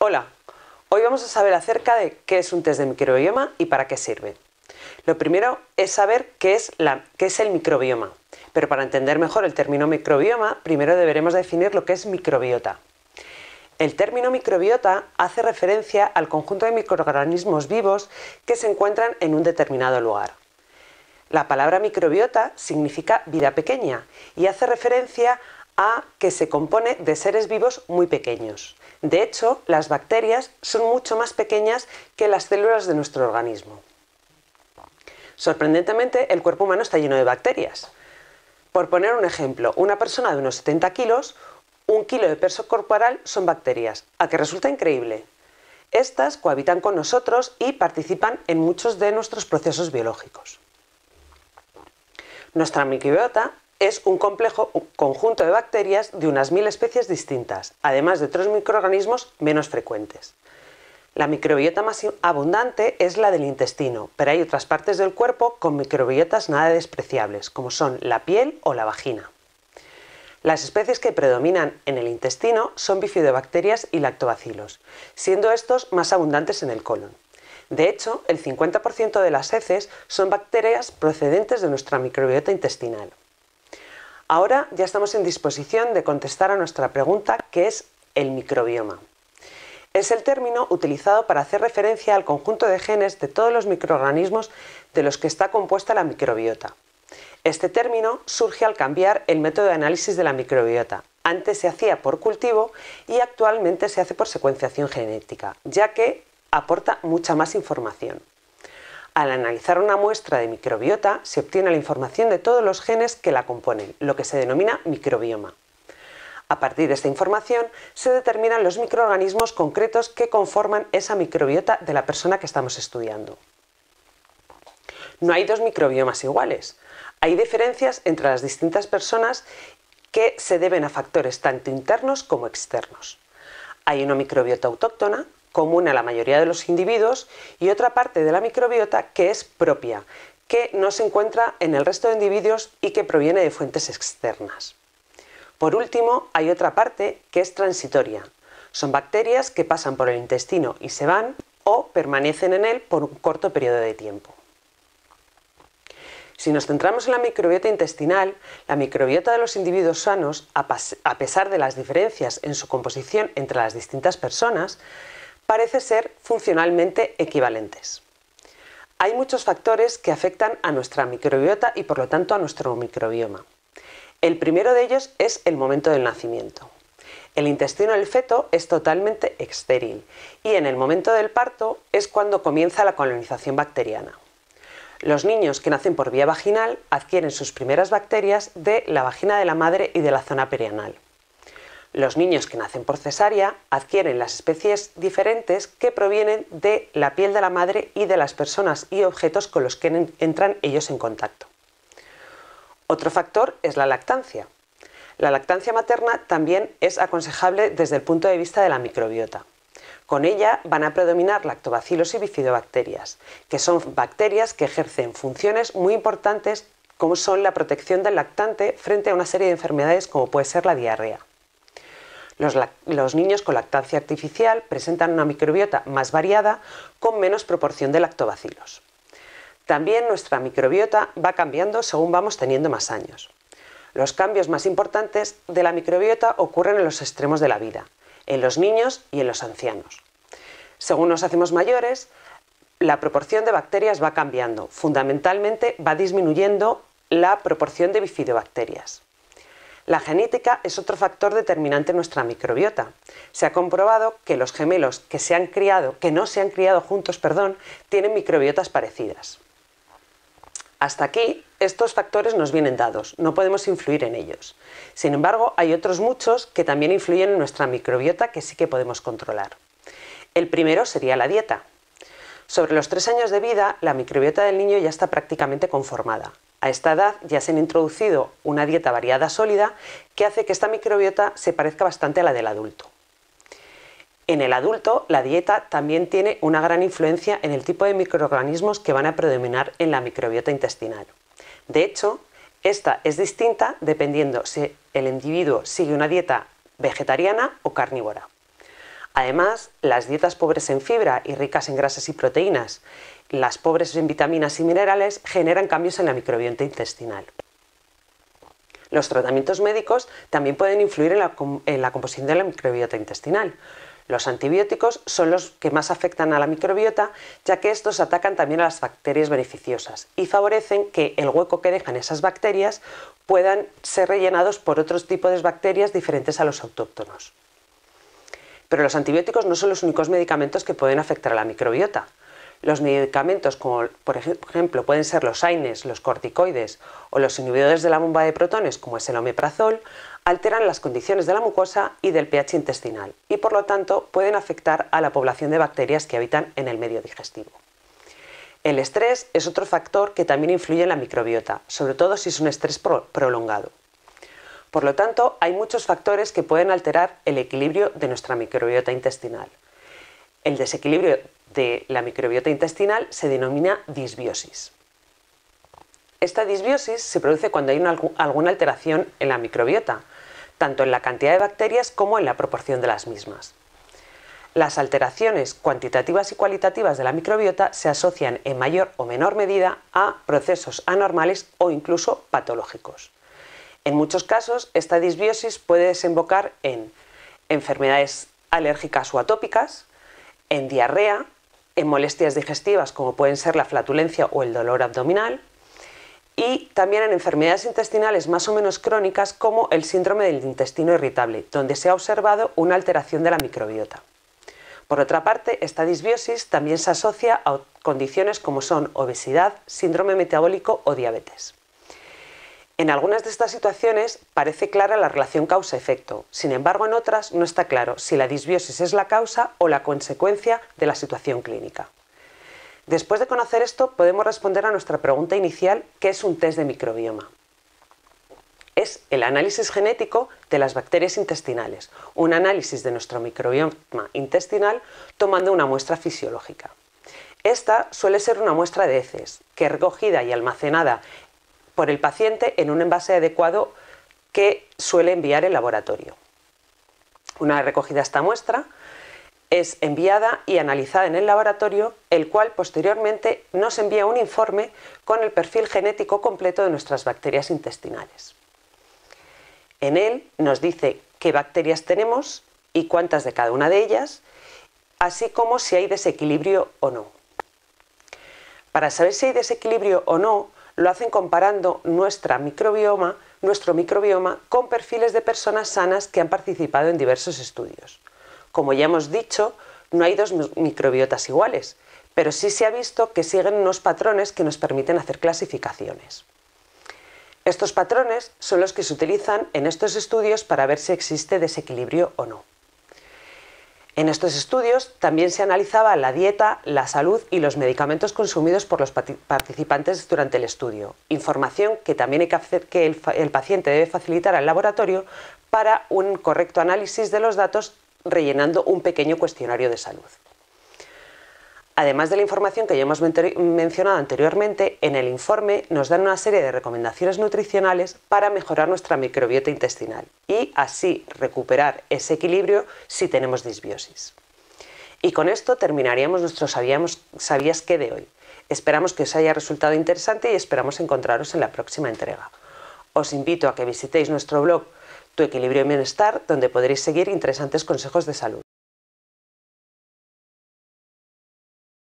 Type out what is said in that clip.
Hola, hoy vamos a saber acerca de qué es un test de microbioma y para qué sirve. Lo primero es saber qué es, qué es el microbioma, pero para entender mejor el término microbioma, primero deberemos definir lo que es microbiota. El término microbiota hace referencia al conjunto de microorganismos vivos que se encuentran en un determinado lugar. La palabra microbiota significa vida pequeña y hace referencia a que se compone de seres vivos muy pequeños. De hecho, las bacterias son mucho más pequeñas que las células de nuestro organismo. Sorprendentemente, el cuerpo humano está lleno de bacterias. Por poner un ejemplo, una persona de unos 70 kilos, un kilo de peso corporal son bacterias, a que resulta increíble. Estas cohabitan con nosotros y participan en muchos de nuestros procesos biológicos. Nuestra microbiota es un complejo conjunto de bacterias de unas mil especies distintas, además de otros microorganismos menos frecuentes. La microbiota más abundante es la del intestino, pero hay otras partes del cuerpo con microbiotas nada despreciables, como son la piel o la vagina. Las especies que predominan en el intestino son bifidobacterias y lactobacilos, siendo estos más abundantes en el colon. De hecho, el 50% de las heces son bacterias procedentes de nuestra microbiota intestinal. Ahora ya estamos en disposición de contestar a nuestra pregunta que es el microbioma. Es el término utilizado para hacer referencia al conjunto de genes de todos los microorganismos de los que está compuesta la microbiota. Este término surge al cambiar el método de análisis de la microbiota. Antes se hacía por cultivo y actualmente se hace por secuenciación genética, ya que aporta mucha más información. Al analizar una muestra de microbiota se obtiene la información de todos los genes que la componen, lo que se denomina microbioma. A partir de esta información se determinan los microorganismos concretos que conforman esa microbiota de la persona que estamos estudiando. No hay dos microbiomas iguales. Hay diferencias entre las distintas personas que se deben a factores tanto internos como externos. Hay una microbiota autóctona, común a la mayoría de los individuos y otra parte de la microbiota que es propia, que no se encuentra en el resto de individuos y que proviene de fuentes externas. Por último, hay otra parte que es transitoria. Son bacterias que pasan por el intestino y se van o permanecen en él por un corto periodo de tiempo. Si nos centramos en la microbiota intestinal, la microbiota de los individuos sanos, a, pesar de las diferencias en su composición entre las distintas personas, parece ser funcionalmente equivalentes. Hay muchos factores que afectan a nuestra microbiota y por lo tanto a nuestro microbioma. El primero de ellos es el momento del nacimiento. El intestino del feto es totalmente estéril y en el momento del parto es cuando comienza la colonización bacteriana. Los niños que nacen por vía vaginal adquieren sus primeras bacterias de la vagina de la madre y de la zona perianal. Los niños que nacen por cesárea adquieren las especies diferentes que provienen de la piel de la madre y de las personas y objetos con los que entran ellos en contacto. Otro factor es la lactancia. La lactancia materna también es aconsejable desde el punto de vista de la microbiota. Con ella van a predominar lactobacilos y bifidobacterias, que son bacterias que ejercen funciones muy importantes como son la protección del lactante frente a una serie de enfermedades como puede ser la diarrea. Los, niños con lactancia artificial presentan una microbiota más variada con menos proporción de lactobacilos. También nuestra microbiota va cambiando según vamos teniendo más años. Los cambios más importantes de la microbiota ocurren en los extremos de la vida, en los niños y en los ancianos. Según nos hacemos mayores, la proporción de bacterias va cambiando. Fundamentalmente va disminuyendo la proporción de bifidobacterias. La genética es otro factor determinante en nuestra microbiota. Se ha comprobado que los gemelos que, se han criado, que no se han criado juntos perdón, tienen microbiotas parecidas. Hasta aquí, estos factores nos vienen dados, no podemos influir en ellos. Sin embargo, hay otros muchos que también influyen en nuestra microbiota que sí que podemos controlar. El primero sería la dieta. Sobre los tres años de vida, la microbiota del niño ya está prácticamente conformada. A esta edad ya se han introducido una dieta variada sólida que hace que esta microbiota se parezca bastante a la del adulto. En el adulto, la dieta también tiene una gran influencia en el tipo de microorganismos que van a predominar en la microbiota intestinal. De hecho, esta es distinta dependiendo si el individuo sigue una dieta vegetariana o carnívora. Además, las dietas pobres en fibra y ricas en grasas y proteínas las pobres en vitaminas y minerales generan cambios en la microbiota intestinal. Los tratamientos médicos también pueden influir en la, composición de la microbiota intestinal. Los antibióticos son los que más afectan a la microbiota, ya que estos atacan también a las bacterias beneficiosas y favorecen que el hueco que dejan esas bacterias puedan ser rellenados por otros tipos de bacterias diferentes a los autóctonos. Pero los antibióticos no son los únicos medicamentos que pueden afectar a la microbiota. Los medicamentos, como por ejemplo pueden ser los AINES, los corticoides o los inhibidores de la bomba de protones, como es el omeprazol, alteran las condiciones de la mucosa y del pH intestinal y por lo tanto pueden afectar a la población de bacterias que habitan en el medio digestivo. El estrés es otro factor que también influye en la microbiota, sobre todo si es un estrés prolongado. Por lo tanto, hay muchos factores que pueden alterar el equilibrio de nuestra microbiota intestinal. El desequilibrio de la microbiota intestinal se denomina disbiosis. Esta disbiosis se produce cuando hay alguna alteración en la microbiota, tanto en la cantidad de bacterias como en la proporción de las mismas. Las alteraciones cuantitativas y cualitativas de la microbiota se asocian en mayor o menor medida a procesos anormales o incluso patológicos. En muchos casos, esta disbiosis puede desembocar en enfermedades alérgicas o atópicas, en diarrea, en molestias digestivas como pueden ser la flatulencia o el dolor abdominal y también en enfermedades intestinales más o menos crónicas como el síndrome del intestino irritable, donde se ha observado una alteración de la microbiota. Por otra parte, esta disbiosis también se asocia a condiciones como son obesidad, síndrome metabólico o diabetes. En algunas de estas situaciones parece clara la relación causa-efecto, sin embargo en otras no está claro si la disbiosis es la causa o la consecuencia de la situación clínica. Después de conocer esto, podemos responder a nuestra pregunta inicial, ¿qué es un test de microbioma? Es el análisis genético de las bacterias intestinales, un análisis de nuestro microbioma intestinal tomando una muestra fisiológica. Esta suele ser una muestra de heces, que recogida y almacenada por el paciente en un envase adecuado que suele enviar el laboratorio. Una vez recogida esta muestra, es enviada y analizada en el laboratorio, el cual posteriormente nos envía un informe con el perfil genético completo de nuestras bacterias intestinales. En él nos dice qué bacterias tenemos y cuántas de cada una de ellas, así como si hay desequilibrio o no. Para saber si hay desequilibrio o no, lo hacen comparando microbioma, nuestro microbioma con perfiles de personas sanas que han participado en diversos estudios. Como ya hemos dicho, no hay dos microbiotas iguales, pero sí se ha visto que siguen unos patrones que nos permiten hacer clasificaciones. Estos patrones son los que se utilizan en estos estudios para ver si existe desequilibrio o no. En estos estudios también se analizaba la dieta, la salud y los medicamentos consumidos por los participantes durante el estudio, información que también hay que el paciente debe facilitar al laboratorio para un correcto análisis de los datos rellenando un pequeño cuestionario de salud. Además de la información que ya hemos mencionado anteriormente, en el informe nos dan una serie de recomendaciones nutricionales para mejorar nuestra microbiota intestinal y así recuperar ese equilibrio si tenemos disbiosis. Y con esto terminaríamos nuestro sabíamos, Sabías qué de hoy. Esperamos que os haya resultado interesante y esperamos encontraros en la próxima entrega. Os invito a que visitéis nuestro blog Tu Equilibrio y Bienestar, donde podréis seguir interesantes consejos de salud.